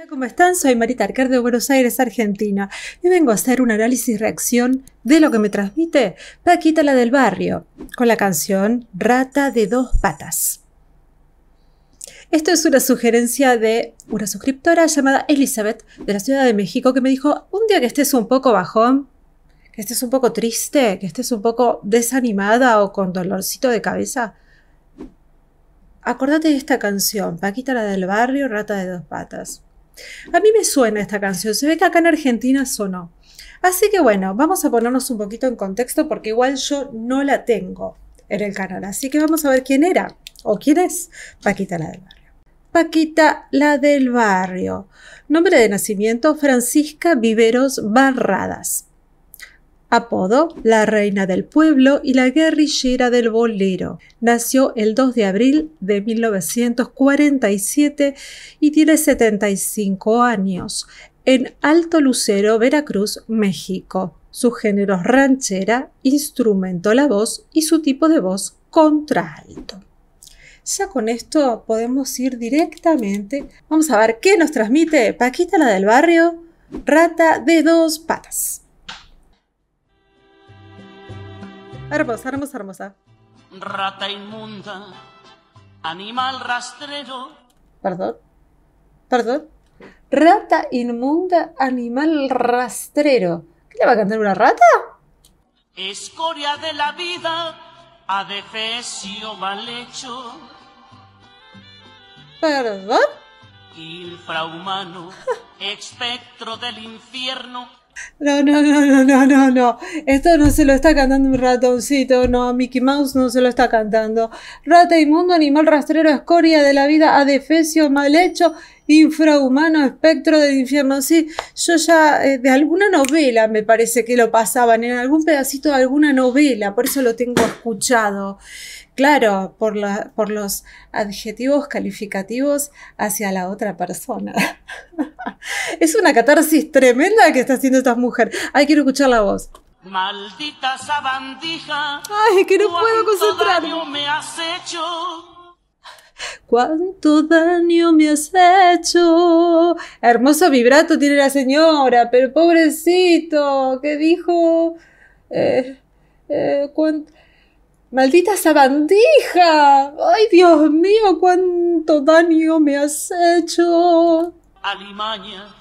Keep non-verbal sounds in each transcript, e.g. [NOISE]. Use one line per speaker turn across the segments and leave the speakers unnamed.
Hola, ¿cómo están? Soy Marita Arcar de Buenos Aires, Argentina. Y vengo a hacer un análisis reacción de lo que me transmite Paquita la del barrio, con la canción Rata de dos patas. Esto es una sugerencia de una suscriptora llamada Elizabeth de la Ciudad de México que me dijo, un día que estés un poco bajón, que estés un poco triste, que estés un poco desanimada o con dolorcito de cabeza, acordate de esta canción, Paquita la del barrio, Rata de dos patas. A mí me suena esta canción, se ve que acá en Argentina sonó. Así que bueno, vamos a ponernos un poquito en contexto porque igual yo no la tengo en el canal. Así que vamos a ver quién era o quién es Paquita la del Barrio. Paquita la del Barrio. Nombre de nacimiento Francisca Viveros Barradas. Apodo, la reina del pueblo y la guerrillera del bolero. Nació el 2 de abril de 1947 y tiene 75 años, en Alto Lucero, Veracruz, México. Su género ranchera, instrumento la voz y su tipo de voz contralto. Ya con esto podemos ir directamente. Vamos a ver qué nos transmite Paquita la del barrio, rata de dos patas. Hermosa, hermosa, hermosa. Rata inmunda,
animal rastrero.
Perdón. Perdón. Rata inmunda, animal rastrero. ¿Qué le va a cantar una rata?
Escoria de la vida, adefesio mal hecho.
¿Perdón?
Infrahumano, [LAUGHS] espectro del infierno,
no, no, no, no, no, no, no. Esto no se lo está cantando un ratoncito, no, Mickey Mouse no se lo está cantando. Rata inmundo, animal rastrero, escoria de la vida, adefesio, mal hecho, infrahumano, espectro del infierno. Sí, yo ya eh, de alguna novela me parece que lo pasaban, en algún pedacito de alguna novela, por eso lo tengo escuchado claro, por, los adjetivos calificativos hacia la otra persona. [LAUGHS] es una catarsis tremenda que está haciendo esta mujer. Ay, quiero escuchar la voz.
Maldita sabandija. Ay, que no puedo concentrarme. me has hecho.
¿Cuánto daño me has hecho? Hermoso vibrato tiene la señora, pero pobrecito, ¿qué dijo. Eh, eh, ¿cuánto? ¡Maldita sabandija! ¡Ay, Dios mío, cuánto daño me has hecho!
Alimaña,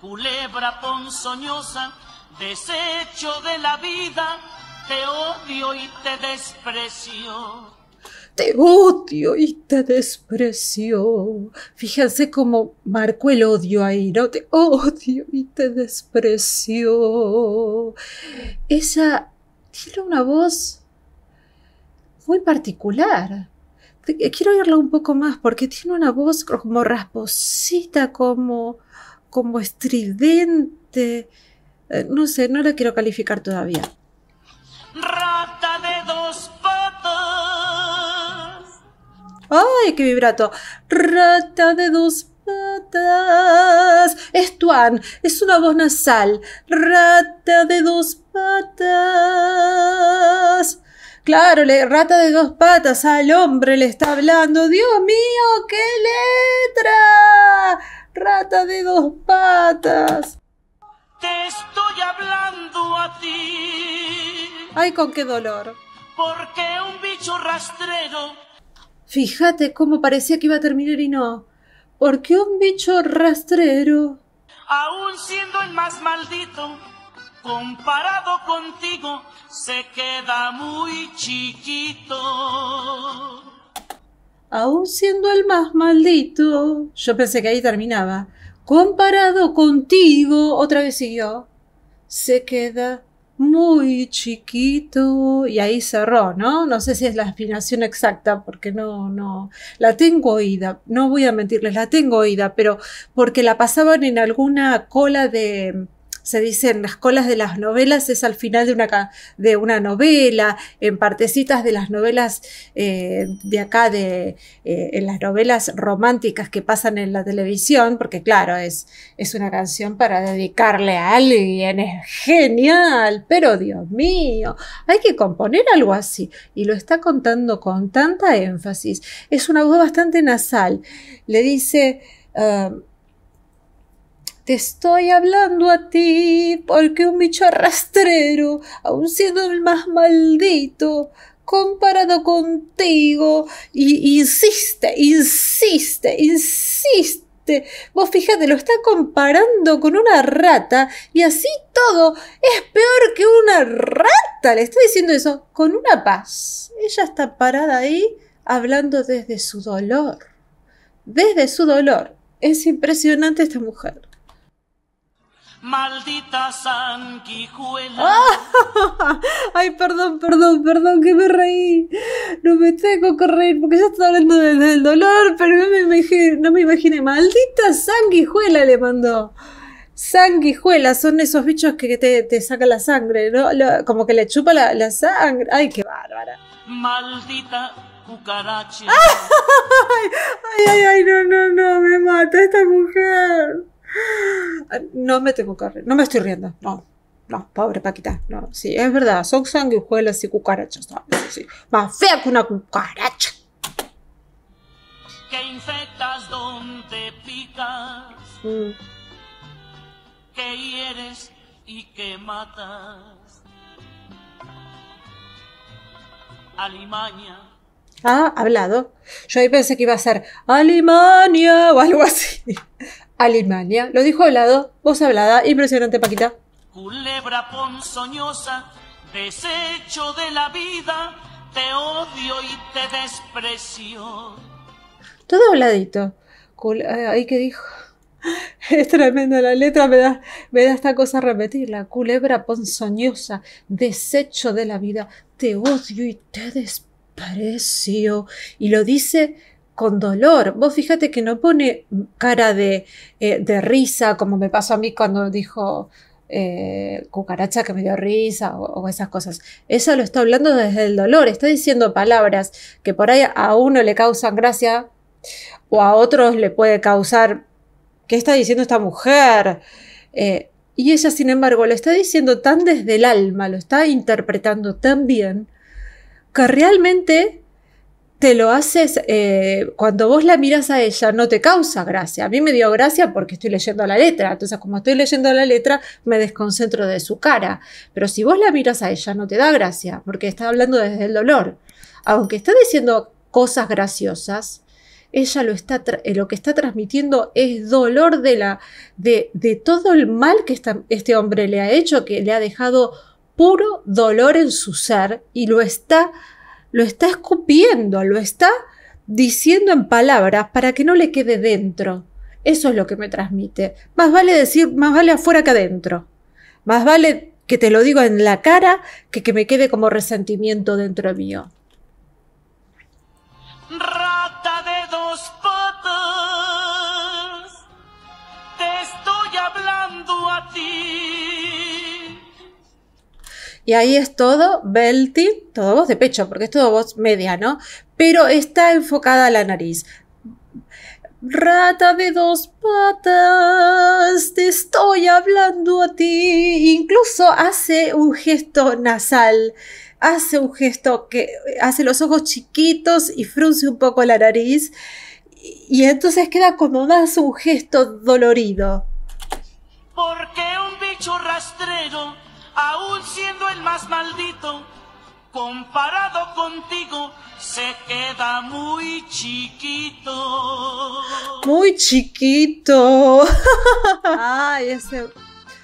culebra ponzoñosa, desecho de la vida, te odio y te desprecio.
Te odio y te desprecio. Fíjense cómo marcó el odio ahí, ¿no? Te odio y te desprecio. Esa, tiene una voz muy particular. Eh, quiero oírla un poco más porque tiene una voz como rasposita, como, como estridente. Eh, no sé, no la quiero calificar todavía.
Rata de dos patas.
¡Ay, qué vibrato! Rata de dos patas. Es tuan, es una voz nasal. Rata de dos patas. Claro, rata de dos patas al hombre le está hablando. Dios mío, qué letra. Rata de dos patas.
Te estoy hablando a ti.
Ay, con qué dolor. Porque un bicho rastrero. Fíjate cómo parecía que iba a terminar y no. Porque un bicho rastrero.
Aún siendo el más maldito comparado contigo se queda muy chiquito.
Aún siendo el más maldito, yo pensé que ahí terminaba. Comparado contigo, otra vez siguió. Se queda muy chiquito y ahí cerró, ¿no? No sé si es la afinación exacta porque no, no, la tengo oída, no voy a mentirles, la tengo oída, pero porque la pasaban en alguna cola de, se en las colas de las novelas es al final de una, de una novela, en partecitas de las novelas eh, de acá, de, eh, en las novelas románticas que pasan en la televisión, porque claro, es, es una canción para dedicarle a alguien, es genial, pero Dios mío, hay que componer algo así. Y lo está contando con tanta énfasis. Es una voz bastante nasal. Le dice... Ah, te estoy hablando a ti porque un bicho rastrero, aun siendo el más maldito, comparado contigo, y insiste, insiste, insiste. Vos fíjate, lo está comparando con una rata y así todo es peor que una rata. Le está diciendo eso con una paz. Ella está parada ahí hablando desde su dolor. Desde su dolor. Es impresionante esta mujer.
Maldita sanguijuela.
[LAUGHS] Ay, perdón, perdón, perdón, que me reí. No me tengo que reír porque ya estaba hablando del, dolor, pero no me, imaginé, no me imaginé. Maldita sanguijuela le mandó. Sanguijuela son esos bichos que te, te sacan la sangre, ¿no? como que le chupa la, la sangre. Ay, qué bárbara.
Maldita cucaracha.
[LAUGHS] Ay, ay, ay, no, no, no, me mata esta mujer. [GASPS] No me tengo que no me estoy riendo, no. No, pobre Paquita, no, sí, es verdad, son sanguijuelas y cucarachas, sí, más fea que una cucaracha. Que infectas donde picas, mm.
hieres y qué matas. alemania
Ah, hablado. Yo ahí pensé que iba a ser Alemania o algo así. Alemania. Lo dijo hablado, voz hablada, impresionante Paquita.
Culebra ponzoñosa, desecho de la vida, te odio y te desprecio.
Todo habladito. Ahí que dijo. [LAUGHS] Es tremenda la letra me da, me da esta cosa repetirla. Culebra ponzoñosa, desecho de la vida, te odio y te desprecio. Y lo dice con dolor. Vos fíjate que no pone cara de, eh, risa, como me pasó a mí cuando dijo eh, cucaracha que me dio risa o, esas cosas. Ella lo está hablando desde el dolor, está diciendo palabras que por ahí a uno le causan gracia o a otros le puede causar, ¿qué está diciendo esta mujer? Eh, y ella, sin embargo, lo está diciendo tan desde el alma, lo está interpretando tan bien, que realmente te lo haces, eh, cuando vos la miras a ella, no te causa gracia. A mí me dio gracia porque estoy leyendo la letra. Entonces, como estoy leyendo la letra, me desconcentro de su cara. Pero si vos la miras a ella, no te da gracia, porque está hablando desde el dolor. Aunque está diciendo cosas graciosas, ella lo, está eh, lo que está transmitiendo es dolor de, la, de, todo el mal que este hombre le ha hecho, que le ha dejado puro dolor en su ser y lo está lo está escupiendo, lo está diciendo en palabras para que no le quede dentro. Eso es lo que me transmite. Más vale decir, más vale afuera que adentro. Más vale que te lo digo en la cara que que me quede como resentimiento dentro mío.
Rata de dos patas, te estoy hablando a ti.
Y ahí es todo belting, todo voz de pecho, porque es todo voz media, ¿no? Pero está enfocada a la nariz. Rata de dos patas, te estoy hablando a ti. Incluso hace un gesto nasal, hace un gesto que hace los ojos chiquitos y frunce un poco la nariz. Y entonces queda como más un gesto dolorido.
Porque un bicho rastrero aún siendo el más maldito, comparado contigo, se queda muy chiquito.
Muy chiquito. [LAUGHS] Ay, ese.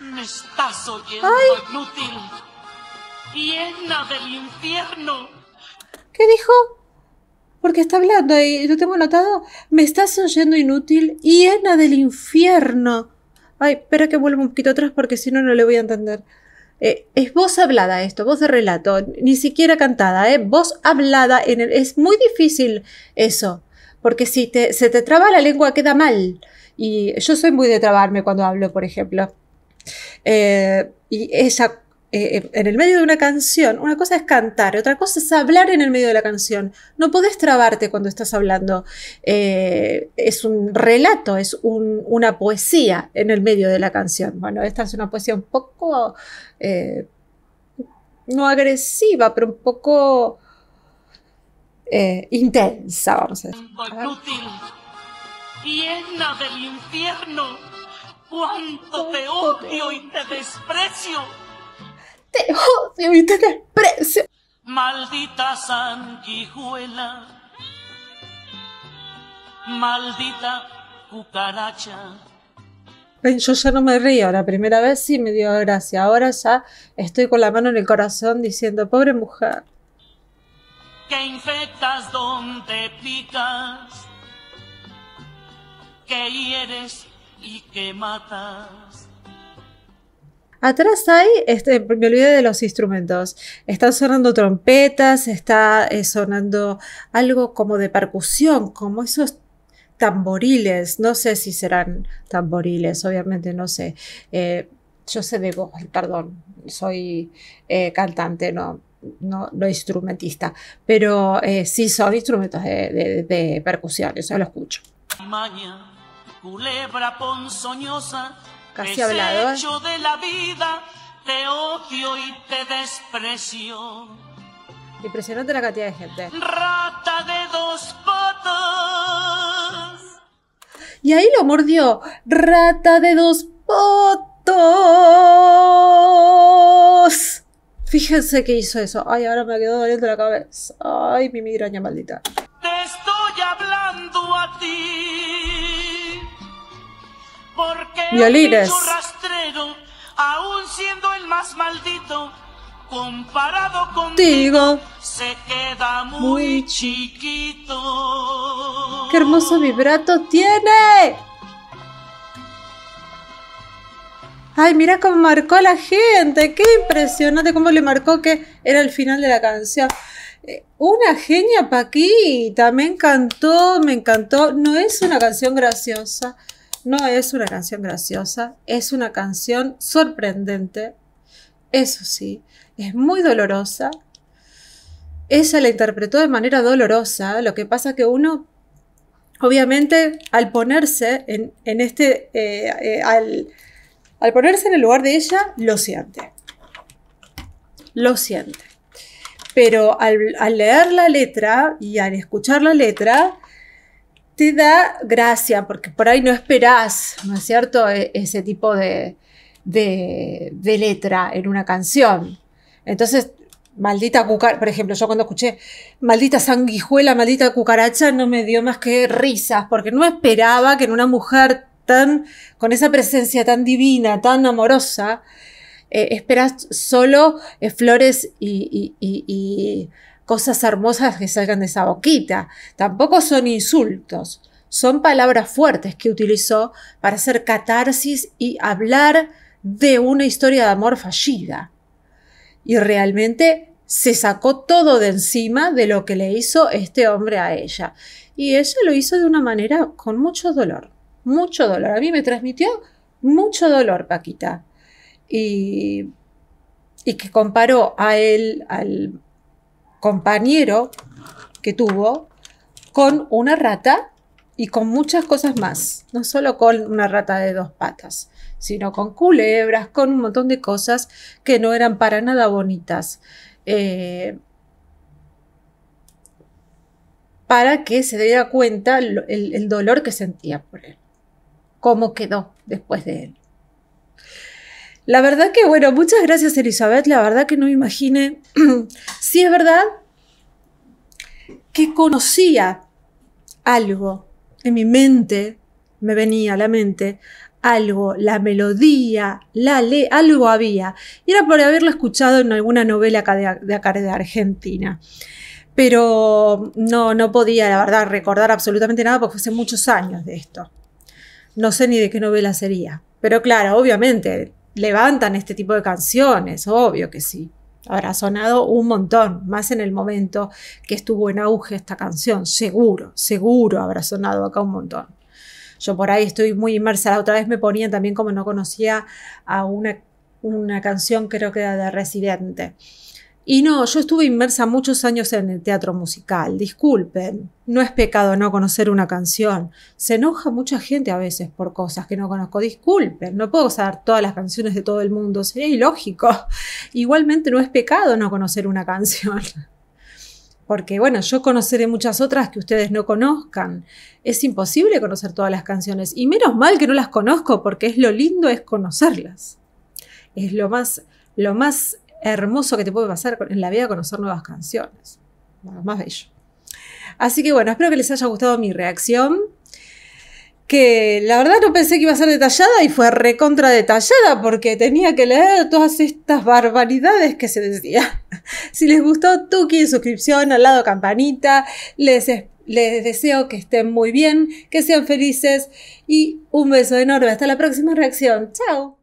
Me estás oyendo, inútil. Hiena del infierno.
¿Qué dijo? Porque está hablando ahí, lo tengo notado? Me estás oyendo inútil, hiena del infierno. Ay, espera que vuelva un poquito atrás porque si no, no le voy a entender. Eh, es voz hablada esto, voz de relato, ni siquiera cantada, ¿eh? voz hablada. En el, es muy difícil eso, porque si te, se te traba la lengua queda mal. Y yo soy muy de trabarme cuando hablo, por ejemplo. Eh, y ella eh, eh, en el medio de una canción, una cosa es cantar, otra cosa es hablar en el medio de la canción. No podés trabarte cuando estás hablando. Eh, es un relato, es una poesía en el medio de la canción. Bueno, esta es una poesía un poco, no agresiva, pero un poco intensa, vamos a decir.
Llena del infierno, cuánto te odio y te desprecio te odio y te Maldita sanguijuela, maldita cucaracha.
Yo ya no me río, la primera vez sí me dio gracia, ahora ya estoy con la mano en el corazón diciendo, pobre mujer.
Que infectas donde picas, que hieres y que matas.
Atrás hay, este, me olvidé de los instrumentos, están sonando trompetas, está eh, sonando algo como de percusión, como esos tamboriles, no sé si serán tamboriles, obviamente no sé. Eh, yo sé de perdón, soy eh, cantante, no, instrumentista, pero sí son instrumentos de, percusión, eso lo escucho.
culebra ponzoñosa casi hablado. de la vida, te odio y te
desprecio. Impresionante la cantidad de gente. Rata de dos potos Y ahí lo mordió. Rata de dos potos Fíjense qué hizo eso. Ay, ahora me ha quedado doliendo la cabeza. Ay, mi migraña maldita.
Te estoy hablando a ti. Porque Violines. siendo el más maldito, contigo,
Digo. se queda muy, chiquito. ¡Qué hermoso vibrato tiene! Ay, mira cómo marcó a la gente. Qué impresionante cómo le marcó que era el final de la canción. Eh, una genia Paquita, me encantó, me encantó. No es una canción graciosa. No es una canción graciosa, es una canción sorprendente, eso sí, es muy dolorosa. Ella la interpretó de manera dolorosa, lo que pasa que uno, obviamente, al ponerse en, este, eh, eh, al, ponerse en el lugar de ella, lo siente. Lo siente pero al, leer la letra y al escuchar la letra, te da gracia, porque por ahí no esperás, ¿no es cierto?, e, ese tipo de, letra en una canción. Entonces, maldita cucaracha, por ejemplo, yo cuando escuché maldita sanguijuela, maldita cucaracha, no me dio más que risas, porque no esperaba que en una mujer tan, con esa presencia tan divina, tan amorosa, eh, esperas solo eh, flores y, y, y cosas hermosas que salgan de esa boquita, tampoco son insultos, son palabras fuertes que utilizó para hacer catarsis y hablar de una historia de amor fallida. Y realmente se sacó todo de encima de lo que le hizo este hombre a ella. Y ella lo hizo de una manera con mucho dolor, mucho dolor. A mí me transmitió mucho dolor, Paquita. Y, y que comparó a él, al, compañero que tuvo con una rata y con muchas cosas más, no solo con una rata de dos patas, sino con culebras, con un montón de cosas que no eran para nada bonitas. Eh, para que se diera cuenta el, el, dolor que sentía por él, cómo quedó después de él. La verdad que, bueno, muchas gracias Elizabeth, la verdad que no me imaginé, [CLEARS THROAT] sí es verdad que conocía algo en mi mente, me venía a la mente, algo, la melodía, la ley, algo había. Y era por haberlo escuchado en alguna novela de, acá de Argentina. Pero no, no podía, la verdad, recordar absolutamente nada porque fue hace muchos años de esto. No sé ni de qué novela sería. Pero claro, obviamente, levantan este tipo de canciones, obvio que sí. Habrá sonado un montón, más en el momento que estuvo en auge esta canción, seguro, seguro habrá sonado acá un montón. Yo por ahí estoy muy inmersa, la otra vez me ponían también como no conocía a una, una canción creo que era de Residente y no, yo estuve inmersa muchos años en el teatro musical, disculpen, no es pecado no conocer una canción. Se enoja mucha gente a veces por cosas que no conozco, disculpen, no puedo saber todas las canciones de todo el mundo, sería ilógico. [LAUGHS] Igualmente no es pecado no conocer una canción. [LAUGHS] Porque bueno, yo conoceré muchas otras que ustedes no conozcan. Es imposible conocer todas las canciones y menos mal que no las conozco porque es lo lindo es conocerlas. Es lo más lo más hermoso que te puede pasar en la vida conocer nuevas canciones. más bello. Así que bueno, espero que les haya gustado mi reacción. Que la verdad no pensé que iba a ser detallada y fue recontra detallada porque tenía que leer todas estas barbaridades que se decía. [LAUGHS] Si les gustó, tuki, suscripción, al lado campanita. Les, les deseo que estén muy bien, que sean felices y un beso enorme. Hasta la próxima reacción. Chao.